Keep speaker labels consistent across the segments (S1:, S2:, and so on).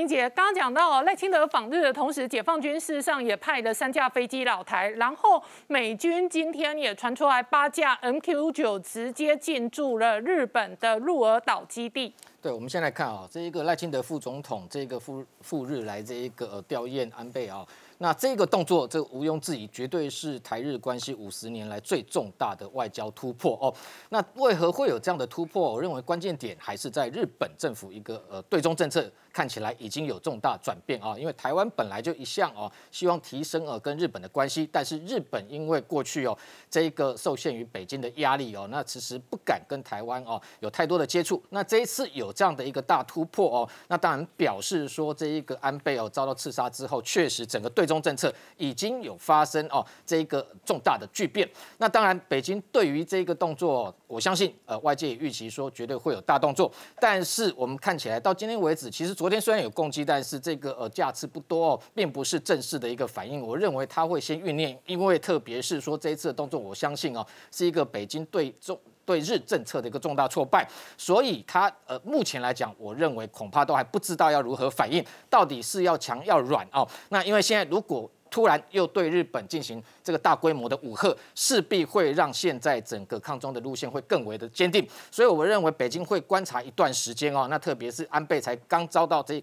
S1: 英姐刚刚讲到赖清德访日的同时，解放军事实上也派了三架飞机老台，然后美军今天也传出来八架 MQ 九直接进驻了日本的鹿儿岛基地。对，我们先来看啊，这一个赖清德副总统，这个赴赴日来这一个吊唁安倍啊。那这个动作，这毋庸置疑，绝对是台日关系五十年来最重大的外交突破哦。那为何会有这样的突破？我认为关键点还是在日本政府一个呃对中政策看起来已经有重大转变啊。因为台湾本来就一向哦希望提升呃跟日本的关系，但是日本因为过去哦这一个受限于北京的压力哦，那其实不敢跟台湾哦有太多的接触。那这一次有这样的一个大突破哦，那当然表示说这一个安倍哦遭到刺杀之后，确实整个对中。政策已经有发生哦，这一个重大的巨变。那当然，北京对于这个动作，我相信呃，外界也预期说绝对会有大动作。但是我们看起来到今天为止，其实昨天虽然有攻击，但是这个呃，架次不多哦，并不是正式的一个反应。我认为他会先酝酿，因为特别是说这一次的动作，我相信哦，是一个北京对中。对日政策的一个重大挫败，所以他呃，目前来讲，我认为恐怕都还不知道要如何反应，到底是要强要软哦。那因为现在如果突然又对日本进行这个大规模的武吓，势必会让现在整个抗中的路线会更为的坚定。所以我认为北京会观察一段时间哦。那特别是安倍才刚遭到这。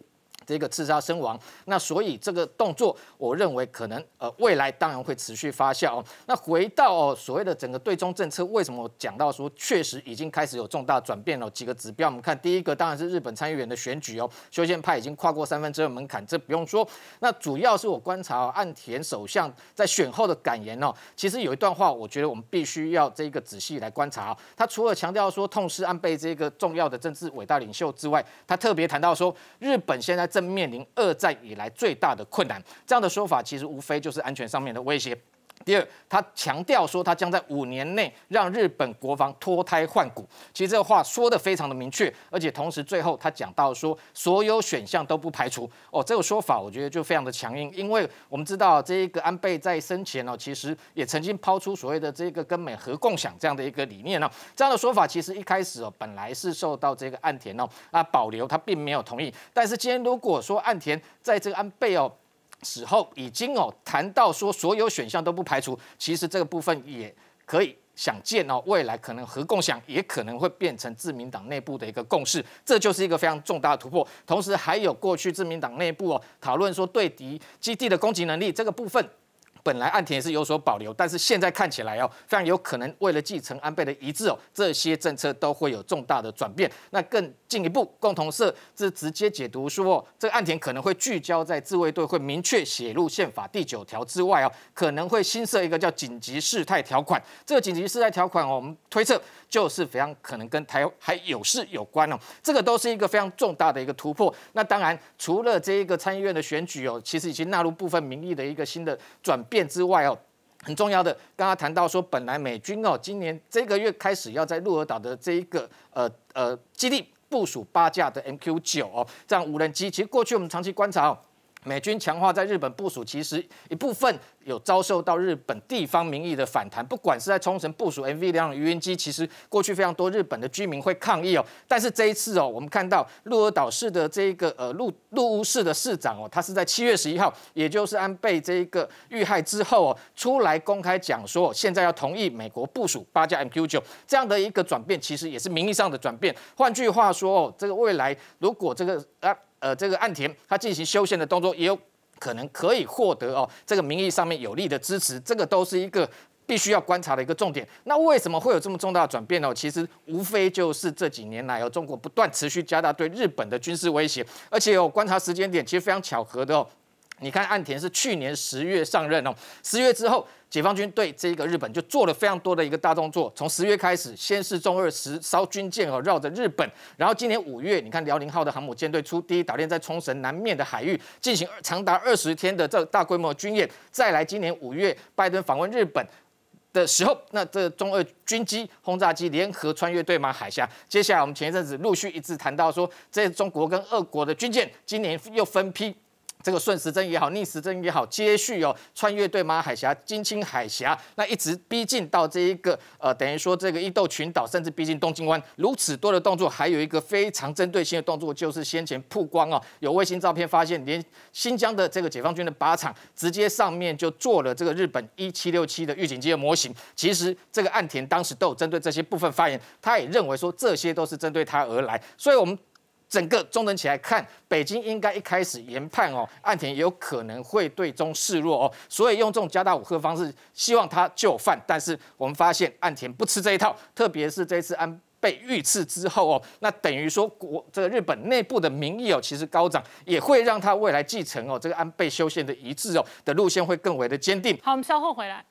S1: 一个刺杀身亡，那所以这个动作，我认为可能呃未来当然会持续发酵哦。那回到哦所谓的整个对中政策，为什么我讲到说确实已经开始有重大转变了？几个指标，我们看第一个当然是日本参议员的选举哦，修宪派已经跨过三分之二门槛，这不用说。那主要是我观察岸田首相在选后的感言哦，其实有一段话，我觉得我们必须要这个仔细来观察。他除了强调说痛失安倍这个重要的政治伟大领袖之外，他特别谈到说日本现在正面临二战以来最大的困难，这样的说法其实无非就是安全上面的威胁。第二，他强调说，他将在五年内让日本国防脱胎换骨。其实这个话说的非常的明确，而且同时最后他讲到说，所有选项都不排除。哦，这个说法我觉得就非常的强硬，因为我们知道这一个安倍在生前呢，其实也曾经抛出所谓的这个跟美核共享这样的一个理念呢。这样的说法其实一开始哦，本来是受到这个岸田哦啊保留，他并没有同意。但是今天如果说岸田在这个安倍哦。之后已经哦谈到说所有选项都不排除，其实这个部分也可以想见哦，未来可能核共享也可能会变成自民党内部的一个共识，这就是一个非常重大的突破。同时还有过去自民党内部哦讨论说对敌基地的攻击能力这个部分。本来岸田是有所保留，但是现在看起来哦，非常有可能为了继承安倍的遗志哦，这些政策都会有重大的转变。那更进一步，共同社之直接解读说哦，这个岸田可能会聚焦在自卫队会明确写入宪法第九条之外哦，可能会新设一个叫紧急事态条款。这个紧急事态条款哦，我们推测就是非常可能跟台还有事有关哦。这个都是一个非常重大的一个突破。那当然，除了这一个参议院的选举哦，其实已经纳入部分民意的一个新的转。变之外哦，很重要的，刚刚谈到说，本来美军哦，今年这个月开始要在鹿儿岛的这一个呃呃基地部署八架的 MQ 九哦，这样无人机。其实过去我们长期观察哦。美军强化在日本部署，其实一部分有遭受到日本地方民意的反弹。不管是在冲绳部署 M V 两鱼鹰机，其实过去非常多日本的居民会抗议哦。但是这一次哦，我们看到鹿儿岛市的这个呃鹿鹿屋市的市长哦，他是在七月十一号，也就是安倍这一个遇害之后哦，出来公开讲说，现在要同意美国部署八架 M Q 九这样的一个转变，其实也是名义上的转变。换句话说哦，这个未来如果这个啊。呃，这个岸田他进行修宪的动作，也有可能可以获得哦，这个民意上面有利的支持，这个都是一个必须要观察的一个重点。那为什么会有这么重大转变呢？其实无非就是这几年来，中国不断持续加大对日本的军事威胁，而且有观察时间点，其实非常巧合的哦。你看，岸田是去年十月上任哦。十月之后，解放军对这个日本就做了非常多的一个大动作。从十月开始，先是中二十烧军舰哦绕着日本，然后今年五月，你看辽宁号的航母舰队出第一岛链，在冲绳南面的海域进行长达二十天的这大规模军演。再来，今年五月拜登访问日本的时候，那这中二军机、轰炸机联合穿越对马海峡。接下来，我们前一阵子陆续一直谈到说，这中国跟俄国的军舰今年又分批。这个顺时针也好，逆时针也好，接续哦，穿越对马海峡、金青海峡，那一直逼近到这一个呃，等于说这个伊豆群岛，甚至逼近东京湾。如此多的动作，还有一个非常针对性的动作，就是先前曝光哦，有卫星照片发现，连新疆的这个解放军的靶场，直接上面就做了这个日本一七六七的预警机的模型。其实这个岸田当时都有针对这些部分发言，他也认为说这些都是针对他而来，所以我们。整个中等起来看，北京应该一开始研判哦，岸田有可能会对中示弱哦，所以用这种加大武吓方式，希望他就范。但是我们发现岸田不吃这一套，特别是这次安倍遇刺之后哦，那等于说国这个日本内部的民意哦其实高涨，也会让他未来继承哦这个安倍修宪的一致哦的路线会更为的坚定。好，我们稍后回来。